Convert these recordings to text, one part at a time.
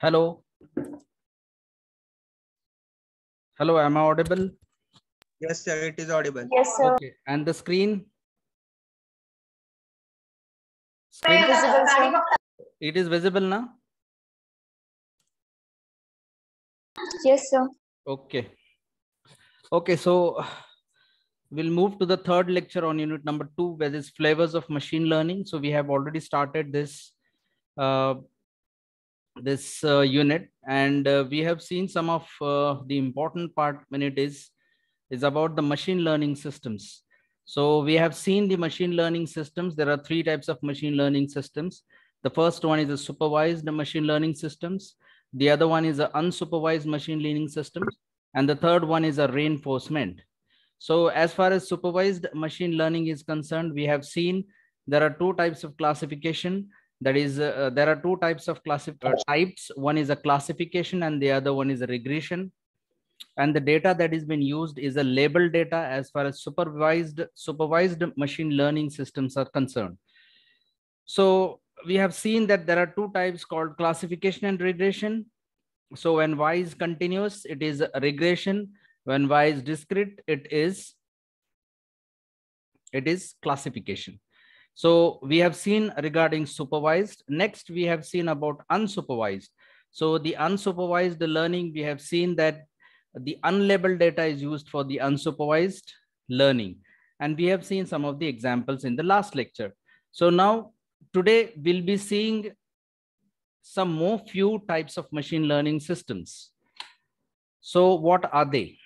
Hello. Hello, am I audible? Yes, sir, it is audible. Yes, sir. Okay. And the screen? screen? Visible, sir. It is visible now? Yes, sir. Okay. Okay, so we'll move to the third lecture on unit number two, there's flavors of machine learning. So we have already started this uh, this uh, unit and uh, we have seen some of uh, the important part when it is is about the machine learning systems so we have seen the machine learning systems there are three types of machine learning systems the first one is the supervised machine learning systems the other one is the unsupervised machine learning systems and the third one is a reinforcement so as far as supervised machine learning is concerned we have seen there are two types of classification that is uh, uh, there are two types of classif- types one is a classification and the other one is a regression and the data that is being used is a labeled data as far as supervised supervised machine learning systems are concerned so we have seen that there are two types called classification and regression so when y is continuous it is regression when y is discrete it is it is classification so we have seen regarding supervised. Next, we have seen about unsupervised. So the unsupervised learning, we have seen that the unlabeled data is used for the unsupervised learning. And we have seen some of the examples in the last lecture. So now today we'll be seeing some more few types of machine learning systems. So what are they?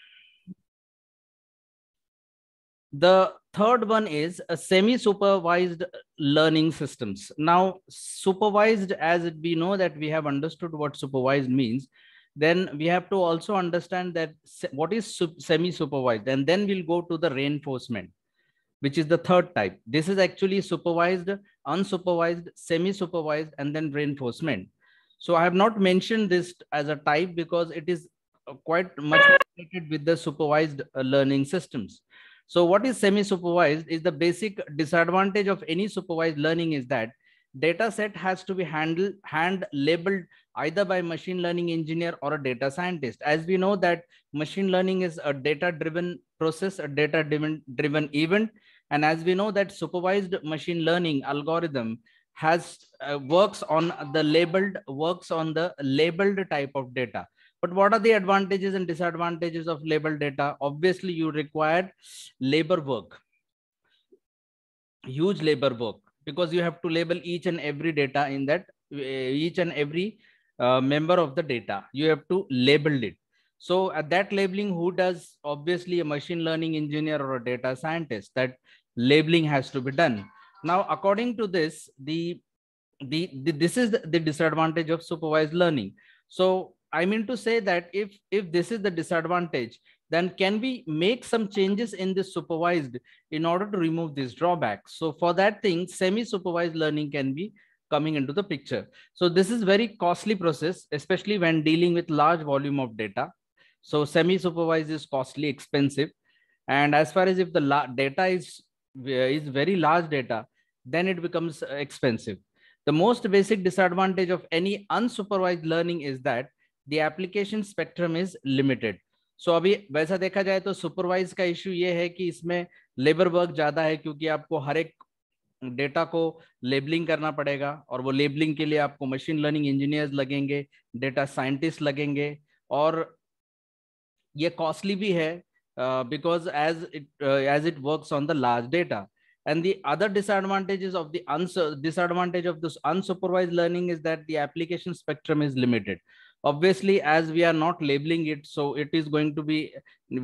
The third one is semi-supervised learning systems. Now, supervised as we know that we have understood what supervised means, then we have to also understand that what is semi-supervised and then we'll go to the reinforcement which is the third type. This is actually supervised, unsupervised, semi-supervised, and then reinforcement. So I have not mentioned this as a type because it is quite much related with the supervised uh, learning systems. So what is semi-supervised is the basic disadvantage of any supervised learning is that data set has to be handled hand labeled either by machine learning engineer or a data scientist as we know that machine learning is a data driven process a data driven driven event and as we know that supervised machine learning algorithm has uh, works on the labeled works on the labeled type of data but what are the advantages and disadvantages of label data? Obviously, you require labor work, huge labor work, because you have to label each and every data in that, eh, each and every uh, member of the data. You have to label it. So at that labeling, who does obviously a machine learning engineer or a data scientist that labeling has to be done. Now, according to this, the the, the this is the disadvantage of supervised learning. So I mean to say that if if this is the disadvantage, then can we make some changes in this supervised in order to remove these drawbacks? So for that thing, semi-supervised learning can be coming into the picture. So this is very costly process, especially when dealing with large volume of data. So semi-supervised is costly, expensive. And as far as if the data is, uh, is very large data, then it becomes uh, expensive. The most basic disadvantage of any unsupervised learning is that the application spectrum is limited so अभी वैसा देखा जाए तो supervise का issue ये है कि इसमें लेबर वर्क ज़्यादा है क्योंकि आपको हर एक डेटा को लेबलिंग करना पड़ेगा और वो लेबलिंग के लिए आपको मशीन लर्निंग इंजीनियर्स लगेंगे डेटा साइंटिस्ट लगेंगे और ये कॉस्टली भी है because as it as it work on the large data and the other disadvantages of the disadvantage of this unsupervised is is that the application spectrum is obviously as we are not labeling it so it is going to be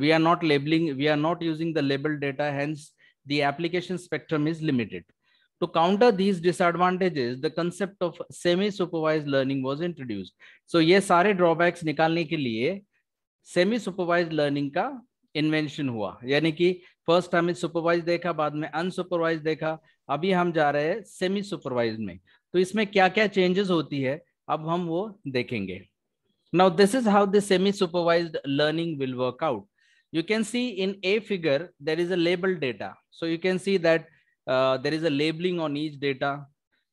we are not labeling we are not using the label data hence the application spectrum is limited to counter these disadvantages the concept of semi supervised learning was introduced so ye sare drawbacks nikalne ke liye semi supervised learning ka invention हुआ यानी कि first हमें supervised dekha baad mein unsupervised dekha abhi hum ja rahe हैं semi supervised mein to isme kya kya changes hoti hai ab hum wo dekhenge Now, this is how the semi-supervised learning will work out. You can see in a figure, there is a label data. So you can see that uh, there is a labeling on each data.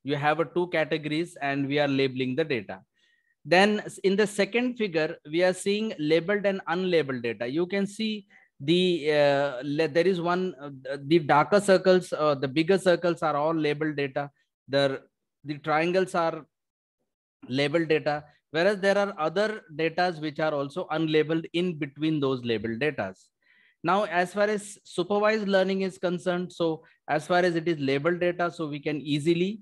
You have a two categories and we are labeling the data. Then in the second figure, we are seeing labeled and unlabeled data. You can see the uh, there is one uh, the darker circles uh, the bigger circles are all labeled data the the triangles are labeled data Whereas there are other datas which are also unlabeled in between those labeled datas. Now, as far as supervised learning is concerned, so as far as it is labeled data, so we can easily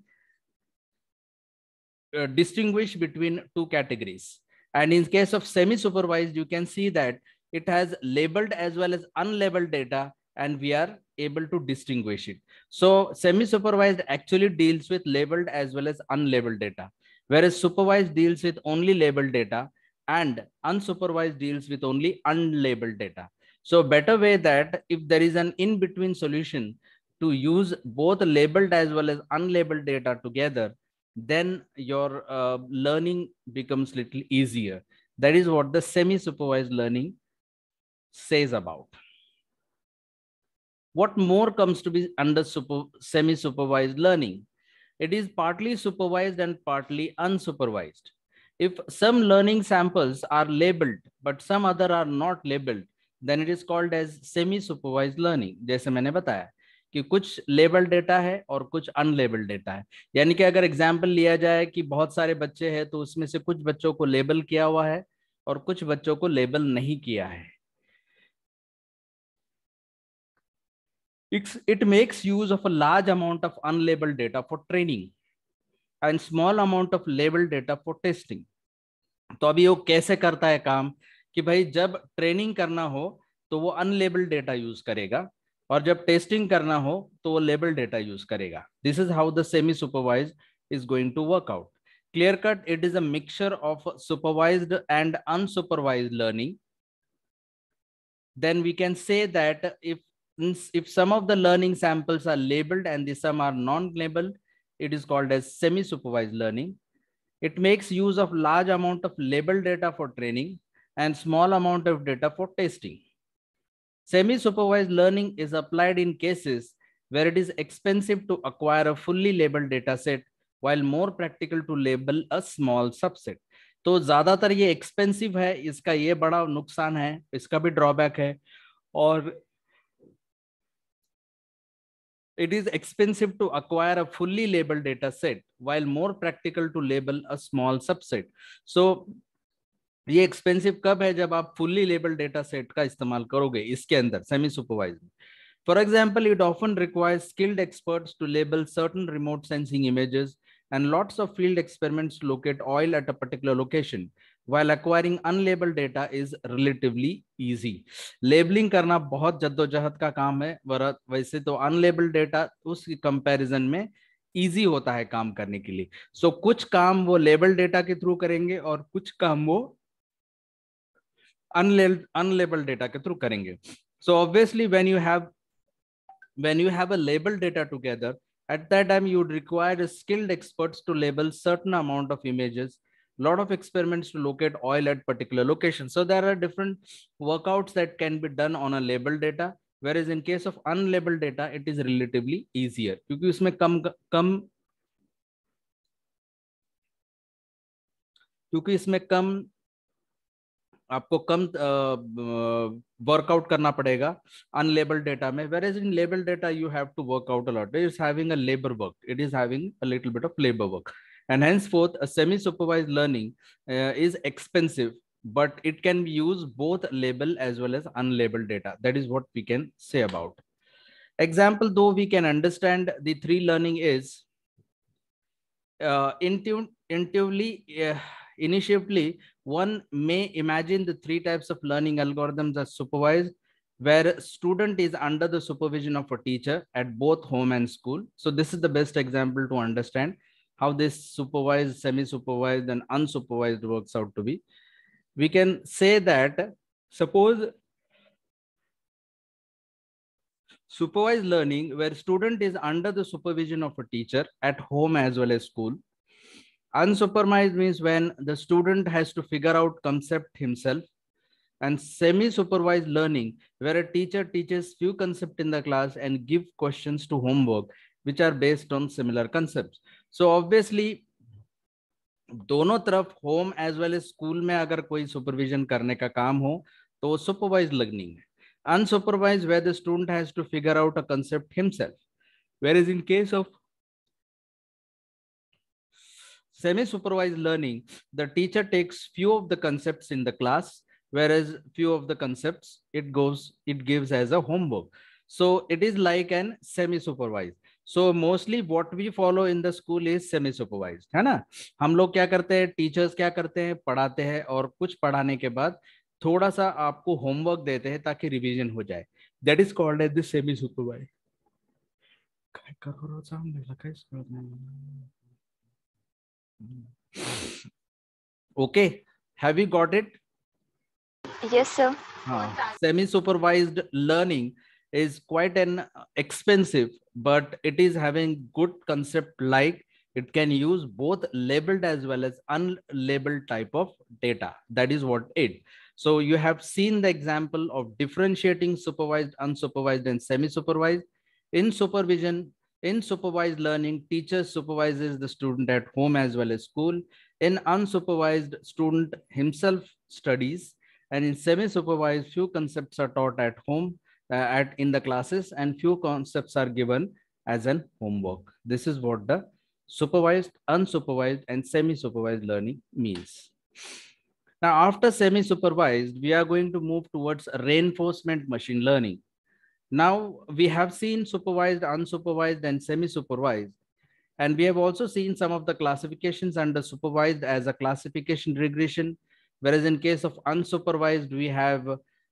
uh, distinguish between two categories. And in case of semi-supervised, you can see that it has labeled as well as unlabeled data, and we are able to distinguish it. So semi-supervised actually deals with labeled as well as unlabeled data whereas supervised deals with only labeled data and unsupervised deals with only unlabeled data. So better way that if there is an in-between solution to use both labeled as well as unlabeled data together, then your uh, learning becomes little easier. That is what the semi-supervised learning says about. What more comes to be under super, semi-supervised learning? it is partly supervised and partly unsupervised. If some learning samples are labeled, but some other are not labeled, then it is called as semi-supervised learning. jaise maine bataya कि कुछ label data है और कुछ unlabelled data है यानी कि अगर example लिया जाए कि बहुत सारे बच्चे हैं तो उसमें से कुछ बच्चों को लेबल किया हुआ है और कुछ बच्चों को लेबल नहीं किया है it's it makes use of a large amount of unlabeled data for training and small amount of labeled data for testing तो अभी वो कैसे करता है काम कि भाई जब ट्रेनिंग करना हो तो वो अनलेबल्ड डेटा यूज करेगा और जब टेस्टिंग करना हो तो वो लेबल डेटा यूज करेगा this is how the semi supervise is going to work out clear cut it is a mixture of supervised and unsupervised learning then we can say that if if some of the learning samples are labeled and the some are non-labeled, it is called as semi-supervised learning. It makes use of large amount of labeled data for training and small amount of data for testing. Semi-supervised learning is applied in cases where it is expensive to acquire a fully labeled data set while more practical to label a small subset. तो ज़्यादातर ये expensive है इसका ये बड़ा नुकसान है इसका भी ड्रॉबैक है और It is expensive to acquire a fully labeled data set while more practical to label a small subset. So ये expensive कब है जब आप fully labeled data set का इस्तेमाल करोगे इसके अंदर semi-supervised. For example, it often requires skilled experts to label certain remote sensing images and lots of field experiments to locate oil at a particular location. while acquiring unlabeled data is relatively easy labeling karna bahut jaddojahd ka kaam hai varat वैसे तो unlabel data उस comparison में easy होता है काम करने के लिए सो so, कुछ काम वो लेबल डेटा के थ्रू करेंगे और कुछ काम वो अनलेबल डेटा के थ्रू करेंगे so obviously when you have when you have a label data together at that time you require skilled experts to label certain amount of images lot of experiments to locate oil at particular locations. So there are different workouts that can be done on a labeled data. Whereas in case of unlabeled data, it is relatively easier. Because come कम कम क्योंकि इसमें कम आपको कम workout करना पड़ेगा unlabelled data में where is in label data you have to work out a lot is having a labour work it is having a little bit of labour work and henceforth, a semi-supervised learning uh, is expensive, but it can use both label as well as unlabeled data. That is what we can say about. Example, though we can understand the three learning is uh, intuitively, uh, initially, one may imagine the three types of learning algorithms are supervised, where student is under the supervision of a teacher at both home and school. So this is the best example to understand how this supervised, semi-supervised and unsupervised works out to be. We can say that suppose supervised learning where student is under the supervision of a teacher at home as well as school. Unsupervised means when the student has to figure out concept himself and semi-supervised learning where a teacher teaches few concepts in the class and give questions to homework which are based on similar concepts. So obviously दोनों तरफ home as well as school में अगर कोई supervision करने का काम हो तो सुपरवाइज लर्निंग है unsupervise where the student has to figure out a concept himself where is in case of semi supervise learning the teacher takes few of the concept in the class whereas few of the concept it gave it gives as a homework so it is like an semi supervise so mostly what we follow in the school is semi supervise है ना हम लोग क्या करते हैं teachers क्या करते हैं पढ़ाते हैं और कुछ पढ़ाने के बाद थोड़ा सा आपको होमवर्क देते हैं ताकि रिविजन हो जाए that is called as the semi supervise okay have you got it yes sir हाँ semi supervised learning is quite an expensive, but it is having good concept like it can use both labeled as well as unlabeled type of data. That is what it. So you have seen the example of differentiating supervised, unsupervised, and semi-supervised. In supervision, in supervised learning, teacher supervises the student at home as well as school. In unsupervised, student himself studies. And in semi-supervised, few concepts are taught at home uh, at in the classes and few concepts are given as an homework. This is what the supervised, unsupervised and semi-supervised learning means. Now, after semi-supervised, we are going to move towards reinforcement machine learning. Now, we have seen supervised, unsupervised, and semi-supervised. And we have also seen some of the classifications under supervised as a classification regression, whereas in case of unsupervised, we have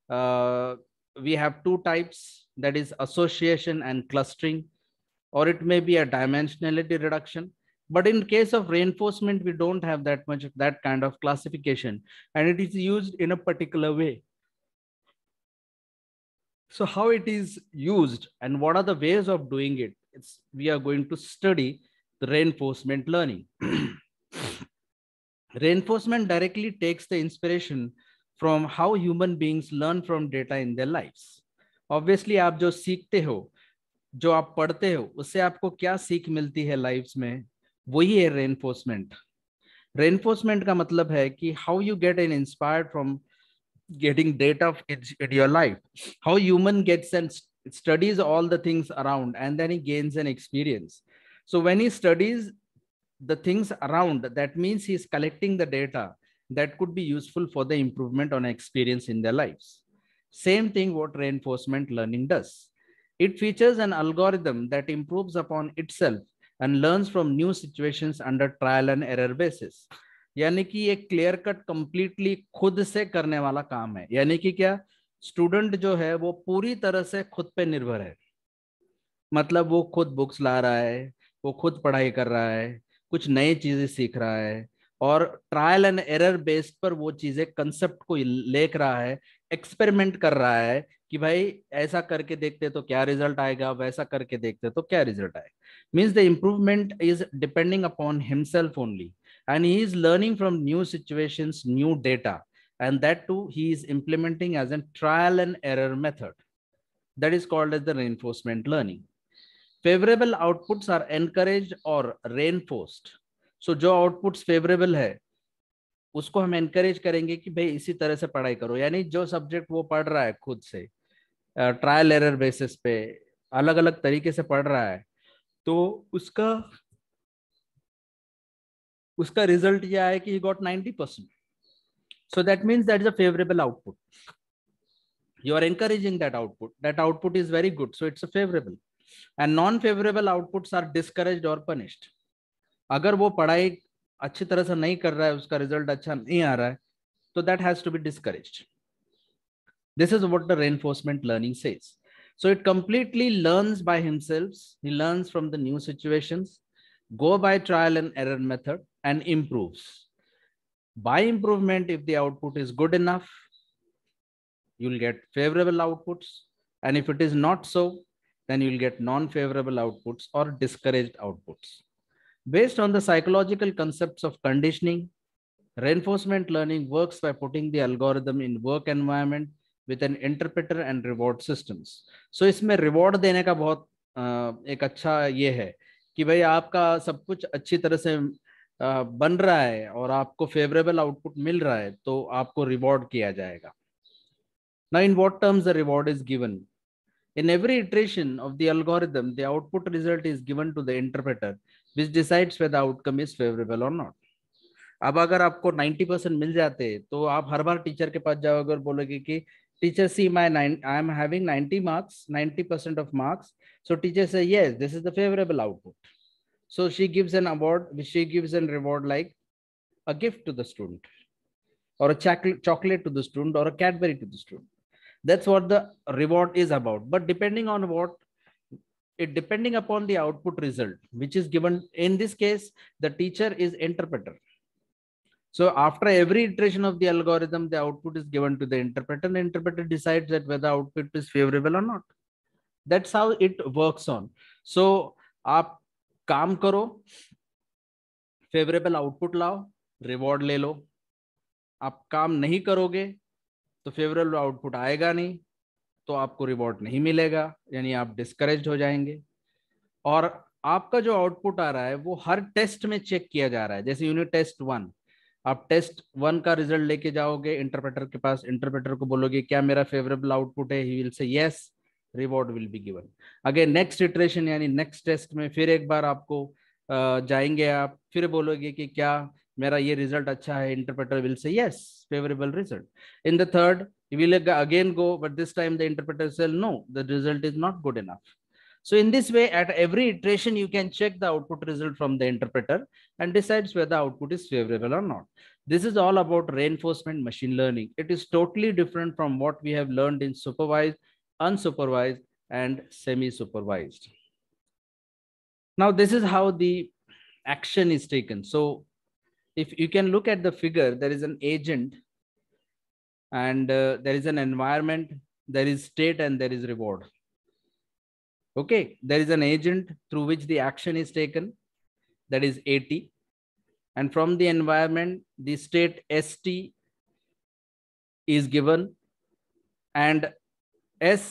uh, we have two types that is association and clustering or it may be a dimensionality reduction but in case of reinforcement we don't have that much of that kind of classification and it is used in a particular way so how it is used and what are the ways of doing it it's we are going to study the reinforcement learning reinforcement directly takes the inspiration from how human beings learn from data in their lives. Obviously, आप जो सीखते हो जो आप पढ़ते हो उससे आपको क्या सीख मिलती है लाइफ्स में वही है रेनफोर्समेंट रेनफोर्समेंट का मतलब है कि how you get an inspired from getting data in your life how human gets and studies all the things around and then he gains an experience so when he studies the things around that means he's collecting the data that could be useful for the improvement on experience in their lives. Same thing what reinforcement learning does. It features an algorithm that improves upon itself and learns from new situations under trial and error basis. यानी कि ये clear cut completely खुद से करने वाला काम है यानी कि क्या स्टूडेंट जो है वो पूरी तरह से खुद पे निर्भर है मतलब वो खुद बुक्स ला रहा है वो खुद पढ़ाई कर रहा है कुछ नई चीजें सीख रहा है और ट्रायल एंड एरर बेस्ड पर वो चीजें कंसेप्ट को लेख रहा है एक्सपेरिमेंट कर रहा है कि भाई ऐसा करके देखते तो क्या रिजल्ट आएगा वैसा करके देखते तो क्या रिजल्ट आएगा means the improvement is depending upon himself only and he is learning from new situation new data and that too he is implementing as an trial and error method that is called as the reinforcement learning favourable outputs are encourage और reinforced so जो output favourable है उसको हम encourage करेंगे कि भाई इसी तरह से पढ़ाई करो यानी जो सब्जेक्ट वो पढ़ रहा है खुद से ट्रायल एरर बेसिस पे अलग अलग तरीके से पढ़ रहा है तो उसका उसका रिजल्ट यह है कि he got ninety percent so that means that is a favourable output you are encouraging that output that output is very good so it's a favourable and non favourable output are discourage और punished अगर वो पढ़ाई अच्छी तरह से नहीं कर रहा है उसका रिजल्ट अच्छा नहीं आ रहा है तो that has to be discourage this is what the reinforcement learning says so it completely learns by himself he learns from the new situations go by trial and error method and improves by improvement if the output is good enough you'll get favorable outputs and if it is not so then you'll get non favorable outputs or discouraged outputs Based on the psychological concepts of conditioning, reinforcement learning works by putting the algorithm in work environment with an interpreter and reward systems. So isme reward dene ka bahut ek acha ye hai ki bhai aapka sab kuch achhi tarah se बन रहा है और आपको favourable output मिल रहा है तो आपको reward किया जाएगा Now, in what terms the reward is given? In every iteration of the algorithm, the output result is given to the interpreter which decides whether outcome is favourable और not अब अगर आपको 90 परसेंट मिल जाते तो आप हर बार teacher के पास जाओगे और बोलोगे कि teacher see my I am having 90 marks 90 percent of marks so teacher say yes this is the favourable output so she gives an award she gives an reward like a gift to the student और chocolate to the student और a Cadbury to the student that's what the reward is about but depending on what it depending upon the output result which is given in this case the teacher is interpreter so after every iteration of the algorithm the output is given to the interpreter and the interpreter decides that whether output is favorable or not that's how it works on so aap kaam karo favorable output lao reward le lo aap kaam nahi karoge to favorable output aayega nahi तो आपको reward नहीं मिलेगा यानी आप discourage हो जाएंगे और आपका जो आउटपुट आ रहा है वो हर टेस्ट में चेक किया जा रहा है जैसे यूनिट टेस्ट वन आप टेस्ट वन का रिजल्ट लेके जाओगे इंटरप्रेटर के पास इंटरप्रेटर को बोलोगे क्या मेरा फेवरेबल आउटपुट है he will say yes reward will be given again next iteration यानी नेक्स्ट टेस्ट में फिर एक बार आपको जाएंगे आप फिर बोलोगे कि क्या मेरा ये रिजल्ट अच्छा है interpreter will say yes favourable result in the third We will again go, but this time the interpreter says, no, the result is not good enough. So in this way, at every iteration, you can check the output result from the interpreter and decides whether output is favorable or not. This is all about reinforcement machine learning. It is totally different from what we have learned in supervised, unsupervised, and semi-supervised. Now, this is how the action is taken. So if you can look at the figure, there is an agent and uh, there is an environment there is state and there is reward okay there is an agent through which the action is taken that is at and from the environment the state st is given and s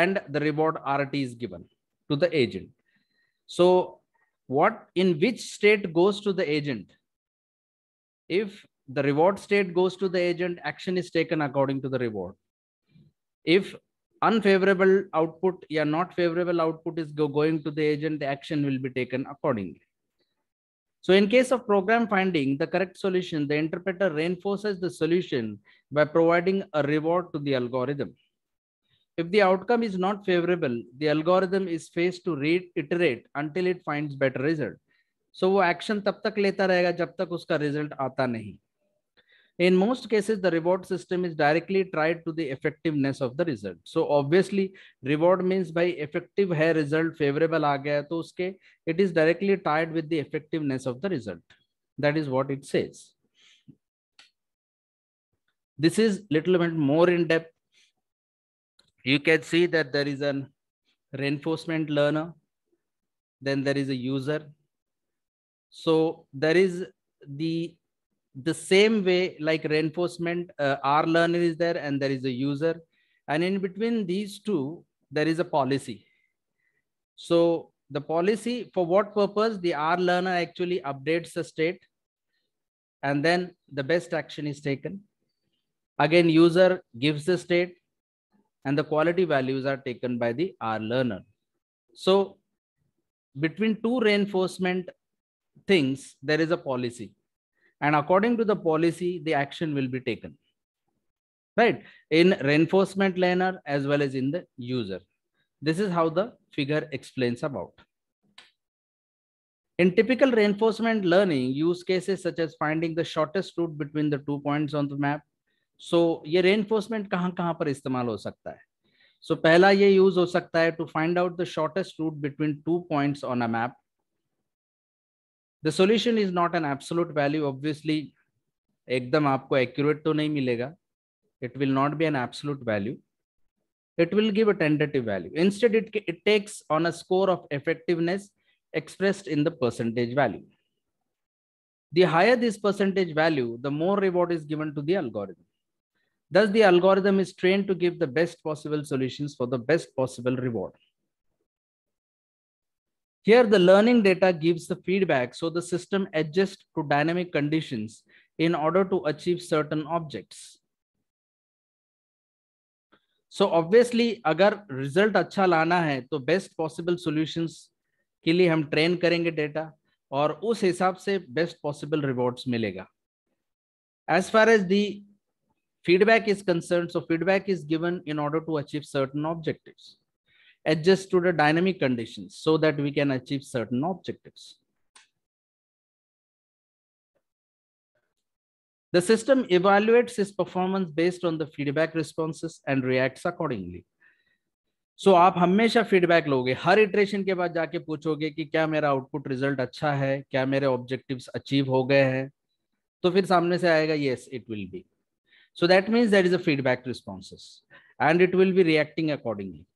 and the reward rt is given to the agent so what in which state goes to the agent if the reward state goes to the agent, action is taken according to the reward. If unfavorable output, yeah, not favorable output is go going to the agent, the action will be taken accordingly. So in case of program finding the correct solution, the interpreter reinforces the solution by providing a reward to the algorithm. If the outcome is not favorable, the algorithm is faced to reiterate until it finds better result. So action तब तक लेता रहेगा जब तक उसका result आता नहीं. In most cases, the reward system is directly tied to the effectiveness of the result. So obviously, reward means by effective है result favorable आ गया तो उसके it is directly tied with the effectiveness of the result. That is what it says. This is little bit more in depth. You can see that there is an reinforcement learner. Then there is a user. So there is the the same way like reinforcement uh, our learner is there and there is a user and in between these two there is a policy so the policy for what purpose the r learner actually updates the state and then the best action is taken again user gives the state and the quality values are taken by the r learner so between two reinforcement things there is a policy and according to the policy, the action will be taken, right? In reinforcement learner as well as in the user. This is how the figure explains about. In typical reinforcement learning, use cases such as finding the shortest route between the two points on the map. So ये reinforcement कहाँ कहाँ पर इस्तेमाल हो सकता है So पहला ये use हो सकता है to find out the shortest route between two points on a map. The solution is not an absolute value. Obviously, एकदम आपको accurate to नहीं मिलेगा it will not be an absolute value it will give a tentative value instead it, it takes on a score of effectiveness expressed in the percentage value the higher this percentage value the more reward is given to the algorithm thus the algorithm is trained to give the best possible solutions for the best possible reward Here, the learning data gives the feedback so the system adjusts to dynamic conditions in order to achieve certain objects. So so obviously अगर result अच्छा लाना है तो best possible solutions के लिए हम train करेंगे data और उस हिसाब से बेस्ट पॉसिबल रिवॉर्ड्स मिलेगा as far as the feedback is concern so feedback is given in order to achieve certain objectives adjust to the dynamic conditions so that we can achieve certain objectives. The system evaluates its performance based on the feedback responses and reacts accordingly. So so, आप हमेशा feedback लोगे हर iteration के बाद जाके पूछोगे कि क्या मेरा आउटपुट रिजल्ट अच्छा है क्या मेरे ऑब्जेक्टिव्स अचीव हो गए हैं तो फिर सामने से आएगा yes it will be so that means that is a feedback responses and it will be reacting accordingly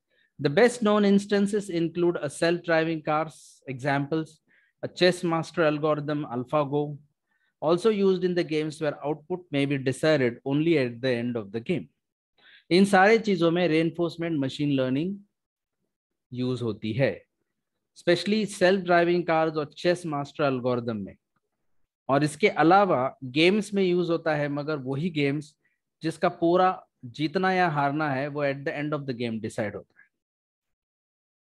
The best known instances include a self-driving cars examples, a chess master algorithm AlphaGo, also used in the games where output may be decided only at the end of the game. इन सारे चीज़ों में reinforcement machine learning use होती है specially self-driving cars और chess master algorithm में और इसके अलावा गेम्स में यूज होता है मगर वही गेम्स जिसका पूरा जीतना या हारना है वो at the end of the game decide होता है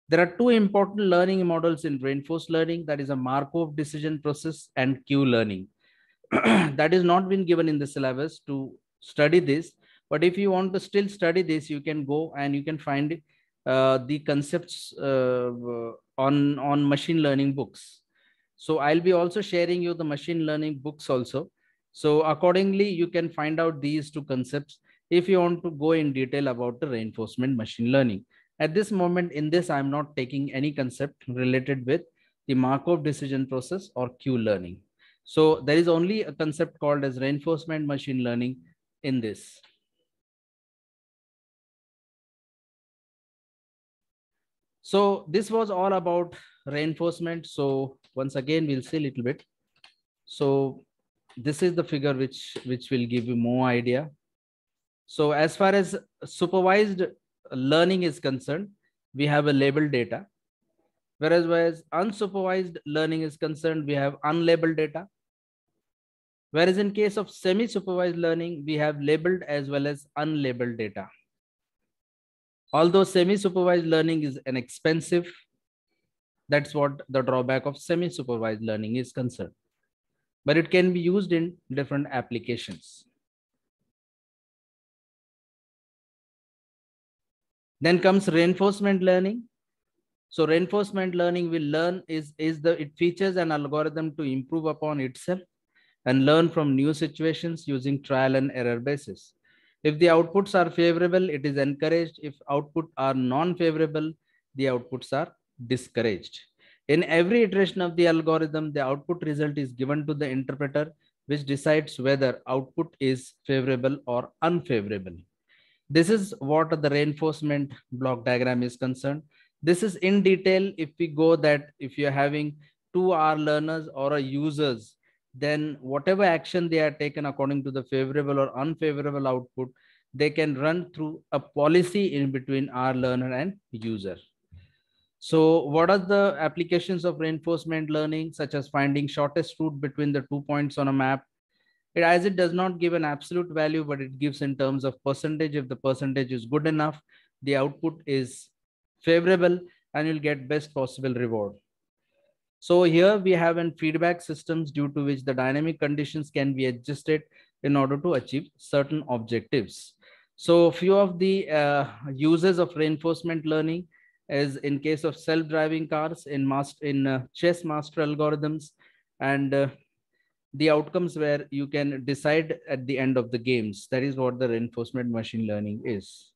There are two important learning models in reinforced learning. That is a Markov decision process and Q learning. that is not been given in the syllabus to study this. But if you want to still study this, you can go and you can find uh, the concepts uh, on, on machine learning books. So I'll be also sharing you the machine learning books also. So accordingly, you can find out these two concepts if you want to go in detail about the reinforcement machine learning. At this moment in this, I'm not taking any concept related with the Markov decision process or Q learning. So there is only a concept called as reinforcement machine learning in this. So this was all about reinforcement. So once again, we'll see a little bit. So this is the figure which, which will give you more idea. So as far as supervised learning is concerned, we have a labeled data. Whereas, whereas unsupervised learning is concerned, we have unlabeled data. Whereas in case of semi-supervised learning, we have labeled as well as unlabeled data. Although semi-supervised learning is inexpensive, that's what the drawback of semi-supervised learning is concerned. But it can be used in different applications. Then comes reinforcement learning. So reinforcement learning will learn is, is the, it features an algorithm to improve upon itself and learn from new situations using trial and error basis. If the outputs are favorable, it is encouraged. If output are non-favorable, the outputs are discouraged. In every iteration of the algorithm, the output result is given to the interpreter, which decides whether output is favorable or unfavorable. This is what the reinforcement block diagram is concerned. This is in detail. If we go that if you're having two R learners or a users, then whatever action they are taken according to the favorable or unfavorable output, they can run through a policy in between R learner and user. So what are the applications of reinforcement learning, such as finding shortest route between the two points on a map, it as it does not give an absolute value but it gives in terms of percentage if the percentage is good enough the output is favorable and you'll get best possible reward so here we have an feedback systems due to which the dynamic conditions can be adjusted in order to achieve certain objectives so few of the uh, uses of reinforcement learning is in case of self-driving cars in master in uh, chess master algorithms and uh, the outcomes where you can decide at the end of the games. That is what the reinforcement machine learning is.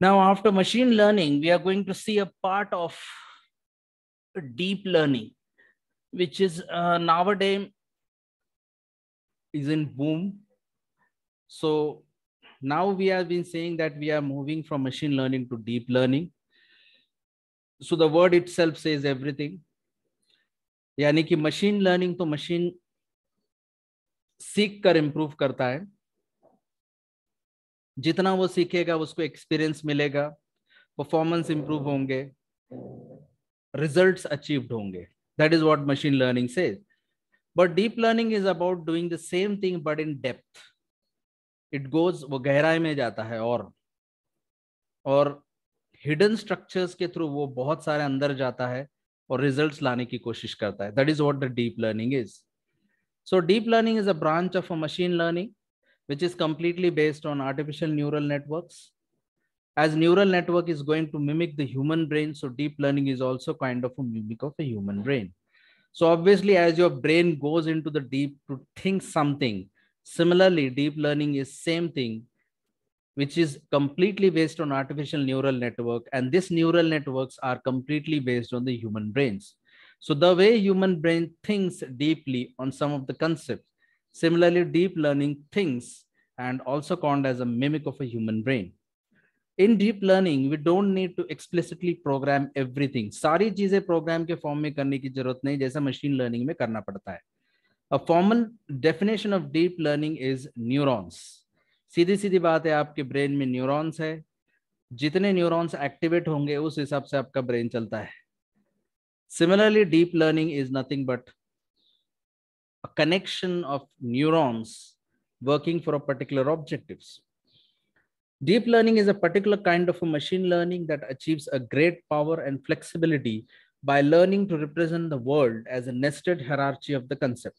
Now, after machine learning, we are going to see a part of deep learning, which is uh, nowadays is in boom. So now we have been saying that we are moving from machine learning to deep learning. So the word itself says everything यानी कि machine learning तो machine सीख कर improve करता है जितना वो सीखेगा उसको एक्सपीरियंस मिलेगा परफॉर्मेंस इंप्रूव होंगे रिजल्ट्स अचीव्ड होंगे that is what machine learning से but deep learning is about doing the same thing but in depth it goes वो गहराई में जाता है और और हिडन स्ट्रक्चर्स के थ्रू वो बहुत सारे अंदर जाता है और रिजल्ट लाने की कोशिश करता है that is what the deep learning is so deep learning is a branch of a machine learning which is completely based on artificial neural network as neural network is going to mimic the human brain so deep learning is also kind of a mimic of a human brain so obviously as your brain goes in to the deep to think something similarly deep learning is same thing which is completely based on artificial neural network and these neural networks are completely based on the human brains so the way human brain thinks deeply on some of the concepts similarly deep learning thinks and also called as a mimic of a human brain in deep learning we don't need to explicitly program everything सारी चीजें programme के form में करने की जरूरत नहीं जैसा machine learning में करना पड़ता है a formal definition of deep learning is neurons सीधी सीधी बात है आपके ब्रेन में न्यूरॉन्स है जितने न्यूरॉन्स एक्टिवेट होंगे उस हिसाब से आपका ब्रेन चलता है similarly deep learning is nothing but connection of neurons working for a particular objective deep learning is a particular kind of machine learning that achieve a great power and flexibility by learning to represent the world as a nested hierarchy of the concept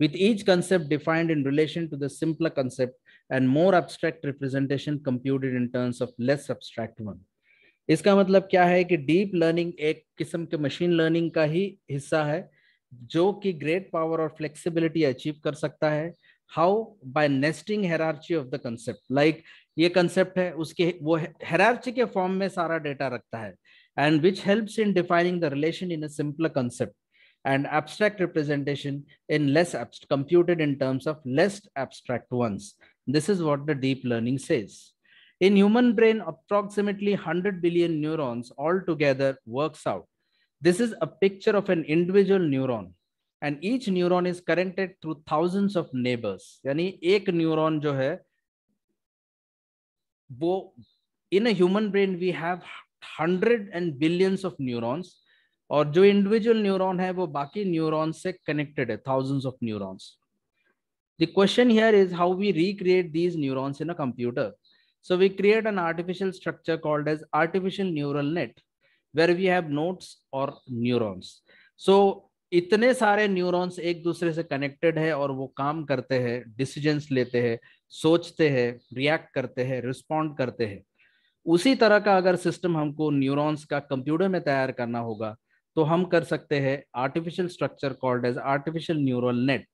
with each concept defined in relation to the simple concept and more abstract representation computed in terms of less abstract one इसका मतलब क्या है कि deep learning एक किस्म के machine learning का ही हिस्सा है जो कि ग्रेट पावर और फ्लेक्सिबिलिटी अचीव कर सकता है how by nesting hierarchy of the concept like ये कंसेप्ट है उसके वो हेरार्ची के फॉर्म में सारा डेटा रखता है and which help in defining the relation in a simpler concept and abstract representation in less computed in terms of less abstract ones this is what the deep learning says in human brain approximately 100 billion neurons all together works out this is a picture of an individual neuron and each neuron is connected through thousands of neighbors yani ek neuron jo hai wo in a human brain we have hundred and billions of neurons और जो individual neuron है वो बाकी neurons से connected है thousands of neurons. The question here is how we recreate these neurons in a computer. So we create an artificial structure called as artificial neural net, where we have nodes or neurons. So इतने सारे neurons एक दूसरे से connected है और वो काम करते हैं डिसीजंस लेते हैं सोचते हैं रिएक्ट करते हैं रिस्पॉन्ड करते हैं उसी तरह का अगर सिस्टम हमको न्यूरॉन्स का कंप्यूटर में तैयार करना होगा तो हम कर सकते हैं artificial structure called as artificial neural net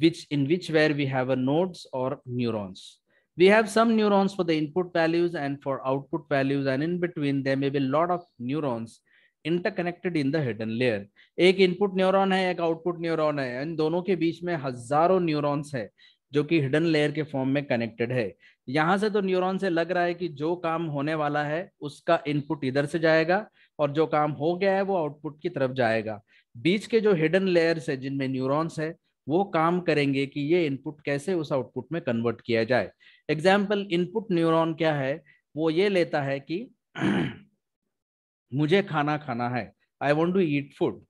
which in which where we have a nodes or neurons. We have some neurons for the input values and for output values and in between there may be a lot of neurons interconnected in the hidden layer एक input neuron है एक output neuron है इन दोनों के बीच में हजारों neurons है जो कि हिडन लेयर के फॉर्म में कनेक्टेड है यहाँ से तो न्यूरॉन से लग रहा है कि जो काम होने वाला है उसका इनपुट इधर से जाएगा और जो काम हो गया है वो आउटपुट की तरफ जाएगा बीच के जो हिडन लेयर्स है जिनमें न्यूरॉन्स है वो काम करेंगे कि ये इनपुट कैसे उस आउटपुट में कन्वर्ट किया जाए एग्जाम्पल इनपुट न्यूरॉन क्या है वो ये लेता है कि मुझे खाना खाना है I want to eat food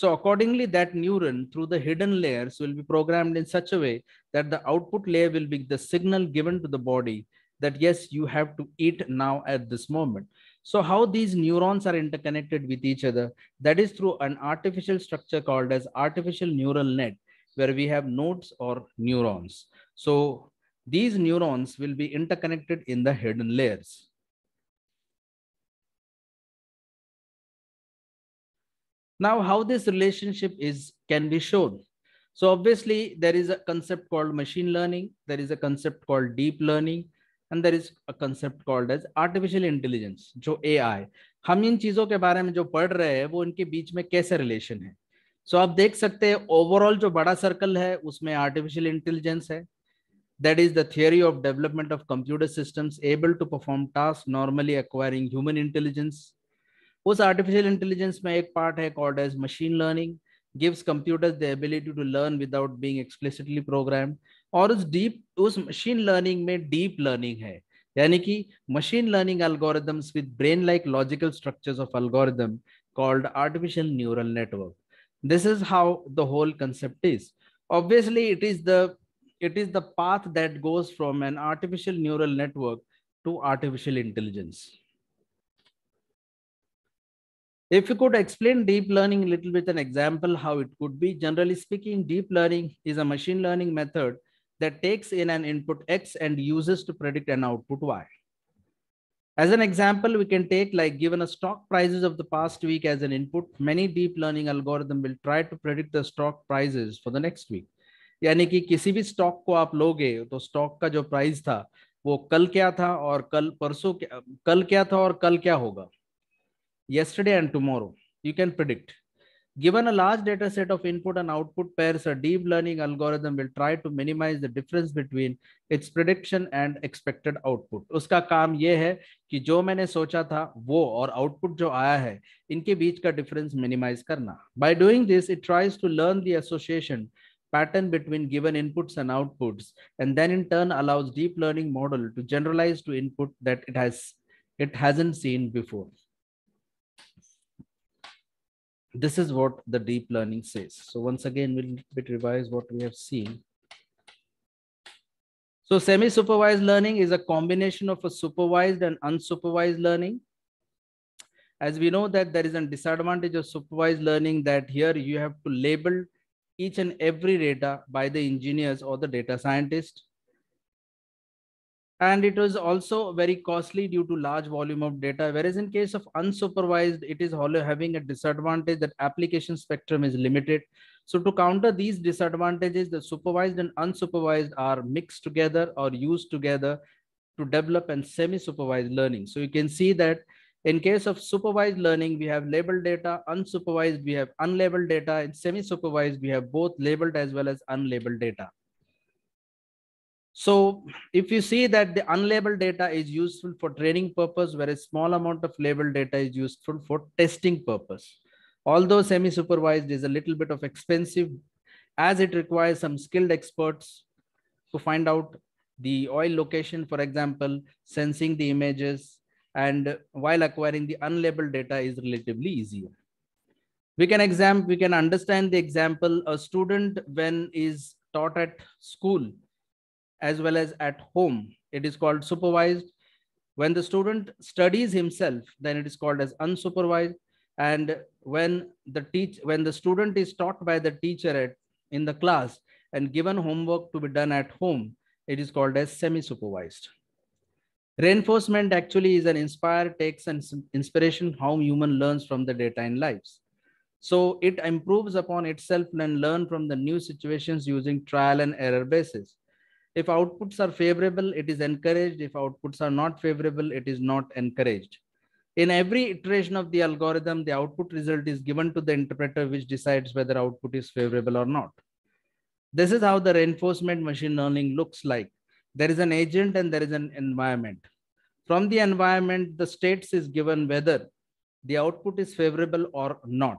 so accordingly that neuron through the hidden layers will be programmed in such a way that the output layer will be the signal given to the body that yes you have to eat now at this moment so how these neurons are interconnected with each other that is through an artificial structure called as artificial neural net where we have nodes or neurons. So these neurons will be interconnected in the hidden layers. Now, how this relationship is can be shown. So obviously, there is a concept called machine learning. There is a concept called deep learning. And there is a concept called as artificial intelligence, which AI. We are reading about बारे में जो पढ़ रहे हैं वो सो आप देख सकते हैं ओवरऑल जो बड़ा सर्कल है उसमें आर्टिफिशियल इंटेलिजेंस है that is the theory of development of computer system able to perform task normally acquiring human intelligence उस आर्टिफिशियल इंटेलिजेंस में एक पार्ट है called as machine learning gives computers the ability to learn without being explicitly program और उस deep उस machine learning में deep learning है यानी कि machine learning algorithms with brain like logical structures of algorithm called artificial neural network This is how the whole concept is. Obviously, it is the it is the path that goes from an artificial neural network to artificial intelligence. If you could explain deep learning a little bit, an example how it could be. Generally speaking, deep learning is a machine learning method that takes in an input X and uses to predict an output Y. As an example, we can take like given a stock prices of the past week as an input, many deep learning algorithm will try to predict the stock prices for the next week. यानी कि किसी भी stock को आप लोगे तो stock का जो प्राइस था वो कल क्या था और कल परसों क्या कल क्या था और कल क्या होगा yesterday and tomorrow you can predict Given a large data set of input and output pairs, a deep learning algorithm will try to minimize the difference between its prediction and expected output. उसका काम ये है कि जो मैंने सोचा था वो और आउटपुट जो आया है इनके बीच का डिफरेंस मिनिमाइज करना by doing this it tries to learn the association pattern between given inputs and outputs and then in turn allows deep learning model to generalize to input that it has it hasn't seen before this is what the deep learning says. So once again, we'll bit revise what we have seen. So semi-supervised learning is a combination of a supervised and unsupervised learning. As we know that there is a disadvantage of supervised learning that here you have to label each and every data by the engineers or the data scientist and it was also very costly due to large volume of data whereas in case of unsupervised it is having a disadvantage that application spectrum is limited so to counter these disadvantages the supervised and unsupervised are mixed together or used together to develop and semi-supervised learning so you can see that in case of supervised learning, we have labeled data, unsupervised, we have unlabeled data, and semi-supervised, we have both labeled as well as unlabeled data. So if you see that the unlabeled data is useful for training purpose, whereas small amount of labeled data is useful for testing purpose. Although semi-supervised is a little bit of expensive as it requires some skilled experts to find out the oil location, for example, sensing the images, and while acquiring the unlabeled data is relatively easier. We can exam, we can understand the example, a student when is taught at school as well as at home. It is called supervised. When the student studies himself, then it is called as unsupervised. And when the teach when the student is taught by the teacher at, in the class and given homework to be done at home, it is called as semi-supervised. Reinforcement actually is an inspire, takes and inspiration how human learns from the data in lives. So it improves upon itself and learn from the new situations using trial and error basis if outputs are favorable it is encouraged if outputs are not favorable it is not encouraged in every iteration of the algorithm the output result is given to the interpreter which decides whether output is favorable or not this is how the reinforcement machine learning looks like there is an agent and there is an environment from the environment the states is given whether the output is favorable or not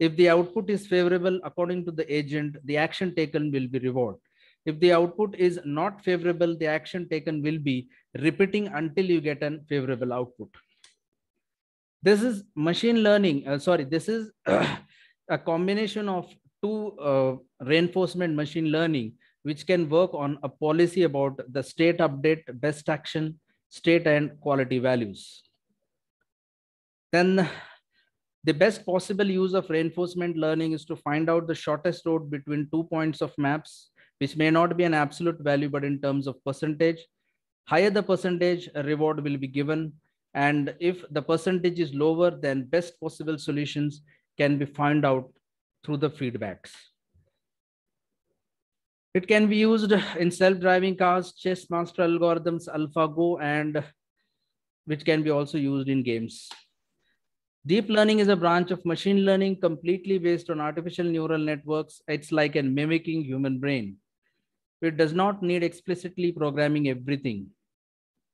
if the output is favorable according to the agent the action taken will be rewarded if the output is not favorable, the action taken will be repeating until you get an favorable output. This is machine learning. Uh, sorry, this is a combination of two uh, reinforcement machine learning, which can work on a policy about the state update, best action, state and quality values. Then the best possible use of reinforcement learning is to find out the shortest road between two points of maps which may not be an absolute value, but in terms of percentage, higher the percentage reward will be given. And if the percentage is lower, then best possible solutions can be found out through the feedbacks. It can be used in self-driving cars, chess master algorithms, AlphaGo, and which can be also used in games. Deep learning is a branch of machine learning completely based on artificial neural networks. It's like a mimicking human brain it does not need explicitly programming everything.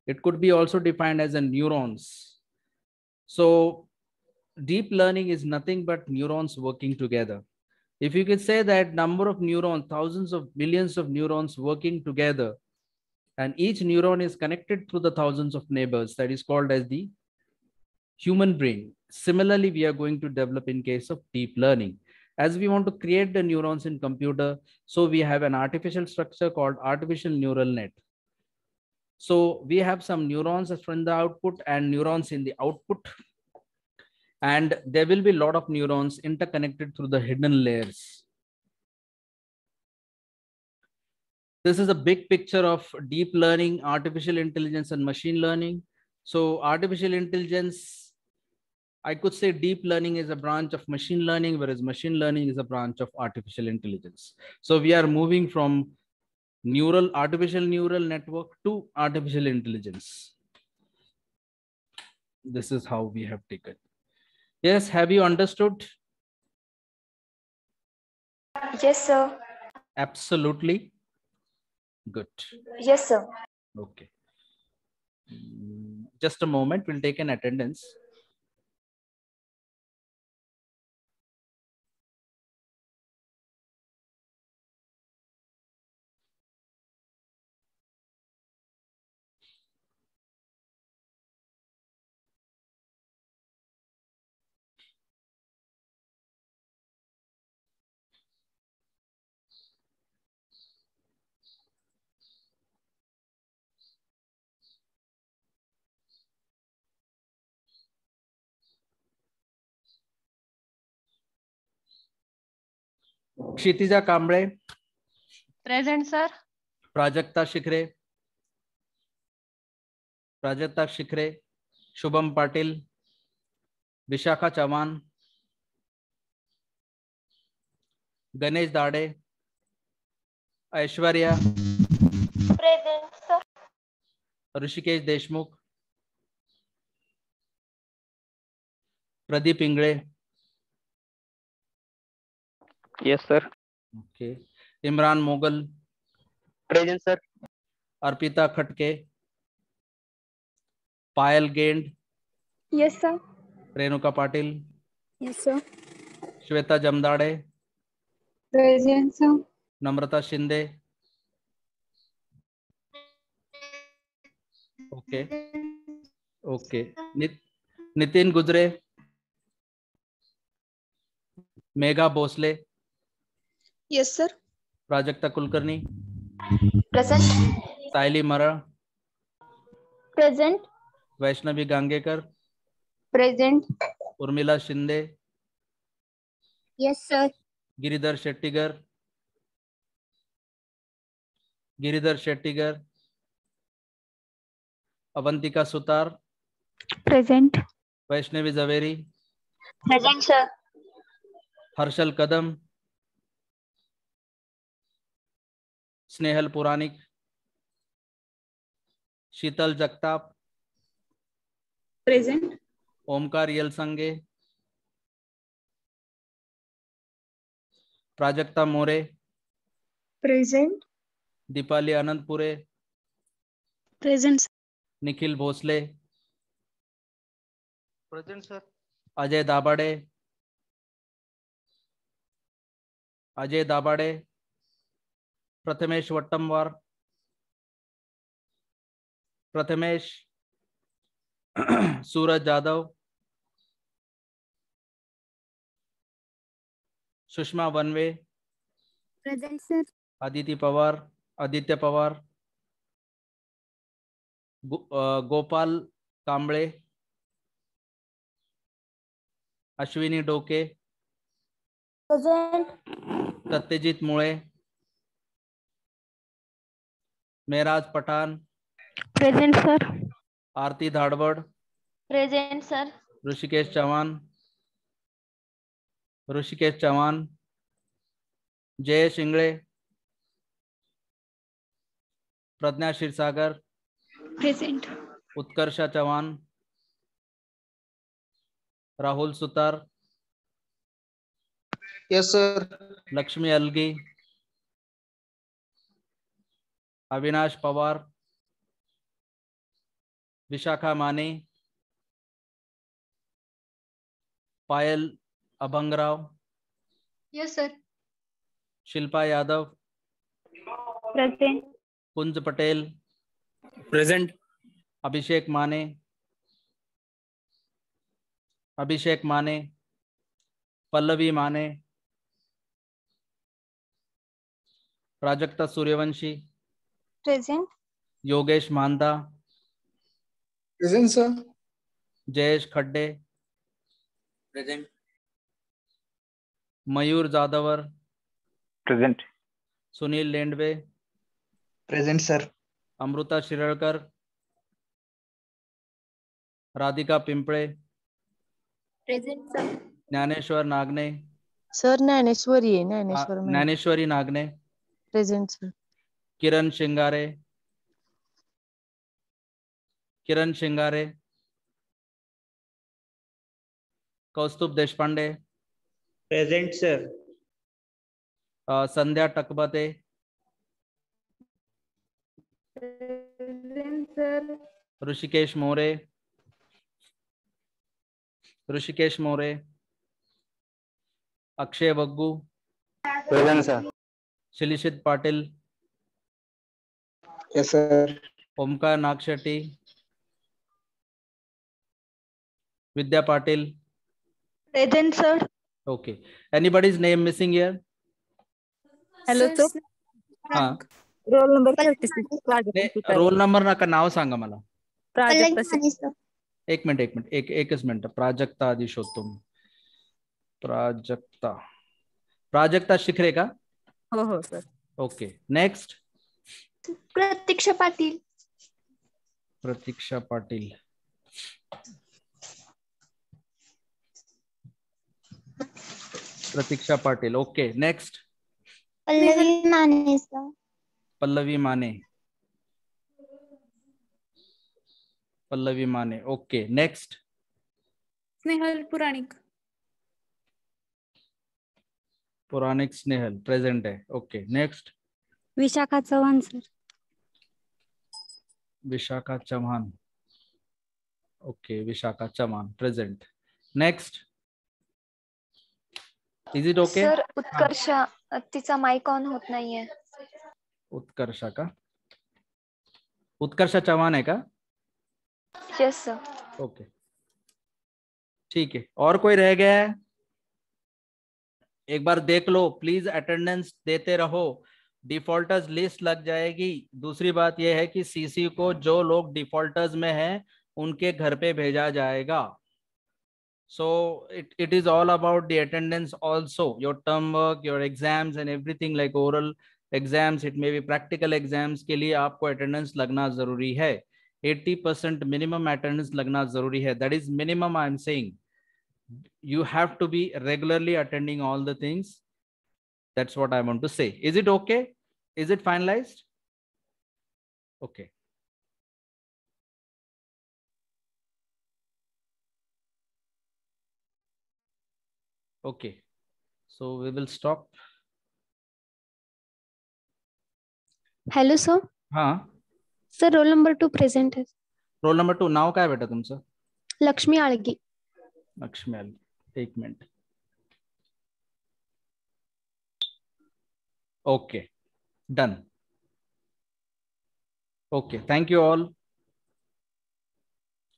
It could be also defined as a neurons. So deep learning is nothing but neurons working together. If you could say that number of neurons, thousands of millions of neurons working together, and each neuron is connected through the thousands of neighbors, that is called as the human brain. Similarly, we are going to develop in case of deep learning as we want to create the neurons in computer so we have an artificial structure called artificial neural net so we have some neurons from the output and neurons in the output and there will be a lot of neurons interconnected through the hidden layers this is a big picture of deep learning artificial intelligence and machine learning so artificial intelligence I could say deep learning is a branch of machine learning, whereas machine learning is a branch of artificial intelligence. So we are moving from neural, artificial neural network to artificial intelligence. This is how we have taken. Yes, have you understood? Yes, sir. Absolutely. Good. Yes, sir. Okay. Mm, just a moment, we'll take an attendance. Kshitija Kambade present sir Prajakta Shikhare Prajakta Shikhare Shubham Patil Vishakha Chavan Ganesh Dade Aishwarya Rishikesh Deshmukh Pradeep Ingade yes sir okay Imran Mughal present sir Arpita Khatke Payal Gend yes sir Renuka Patil yes sir Shweta Jamdade present sir Namrata Shinde okay okay Nitin Gujare Megha Bhosale yes sir Prajakta Kulkarni present Saili Mara present Vaishnavi Gangekar present Urmila Shinde yes sir Giridhar Shettigar Giridhar Shettigar Avantika Sutar present Vaishnavi Javeri present sir Harshal Kadam Snehal Puranik Sheetal Jagtap present Omkar Yalsange Prajakta More present Deepali Anantpure present Nikhil Bhosale present sir Ajay Dabade Ajay Dabade Prathamesh Vattamwar Prathamesh Suraj Yadav Sushma Vanve present sir Aditi Pawar Aditya Pawar गो, Gopal Kamble Ashwini Doke Satyajeet Mule Mehraj Pathan present sir Aarti Dhadwad present sir Rishikesh Chauhan Rishikesh Chauhan Jay Shingade Pragya Kshirsagar present Utkarsha Chauhan Rahul Sutar yes sir Laxmi Algi Avinash Pawar Vishakha Mane Payal Abhangrao yes sir Shilpa Yadav present Kunj Patel present Abhishek Mane Abhishek माने पल्लवी माने Prajakta Suryavanshi present Yogesh मांदा present sir Jayesh Khadde present Mayur Jadhavar present Sunil Lendve present sir Amruta Shiralkar Radhika Pimpade present sir Dnyaneshwar Nagne sir Dnyaneshwari Dnyaneshwar Dnyaneshwari Nagne present sir Kiran Shingare Kiran Shingare Kaustubh Deshpande present sir Sandhya Takbate Rishikesh More Rishikesh More Akshay Baggu present sir Shilishit Patil yes sir omkar nagshetty vidya patil present sir okay anybody's name missing here hello sir ha roll number roll number नाका नाव सांगा मला एक minute एक minute एक एकच minute Prajakta आधी शोधतो मी प्राजक्ता प्राजक्ता शिखरे का हो हो sir okay next Pratiksha Patil Pratiksha Patil Pratiksha Patil okay next Pallavi Mane Pallavi Mane Pallavi Mane okay next Snehal Puranik Puranik Snehal present है okay next Vishakha Chauhan sir Vishakha Chauhan okay Vishakha Chauhan present next is it okay sir Utkarsh तिचा माइक ऑन होत उत्कर्षा का उत्कर्षा चौहान है का यस सर ओके ठीक है और कोई रह गया है एक बार देख लो प्लीज अटेंडेंस देते रहो डिफॉल्टर्स लिस्ट लग जाएगी दूसरी बात यह है कि सीसी को जो लोग डिफॉल्टर्स में हैं उनके घर पे भेजा जाएगा so it it is all about the attendance also your term work your exams and everything like oral exams it may be practical exams के लिए आपको अटेंडेंस लगना जरूरी है 80 परसेंट मिनिमम अटेंडेंस लगना जरूरी है that is minimum I am saying you have to be regularly attending all the things That's what I want to say. Is it okay? Is it finalized? Okay. Okay. So we will stop. Hello sir हा sir roll number two present आहे roll number two नाव काय बेटा तुमचं लक्ष्मी आळगी लक्ष्मी आळगी एक minute Okay, done. Okay, thank you all.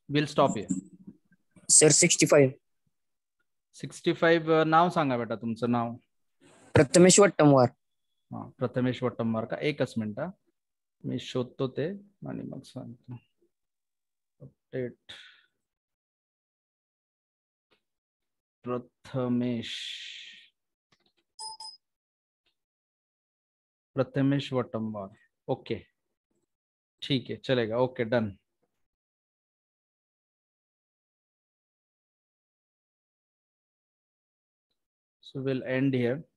We'll stop here. Sir, 65. 65 uh, नाव सांगा बेटा तुमचं नाव प्रथमेश वट्टमवार हा प्रथमेश वट्टमवार का एकच मिनिट मी शोधतो ते आणि मग सांगतो अपडेट प्रथमेश प्रथमेश वटमवार ओके ठीक है चलेगा okay done so will end here